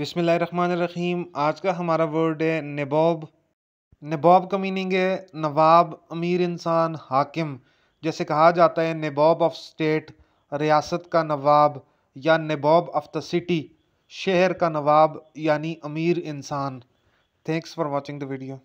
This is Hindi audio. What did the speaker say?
बिसमीम आज का हमारा वर्ड है नबाब नबाब का मीनिंग है नवाब अमीर इंसान हाकिम जैसे कहा जाता है नबाब ऑफ स्टेट रियासत का नवाब या नबाब ऑफ द सिटी शहर का नवाब यानी अमीर इंसान thanks for watching the video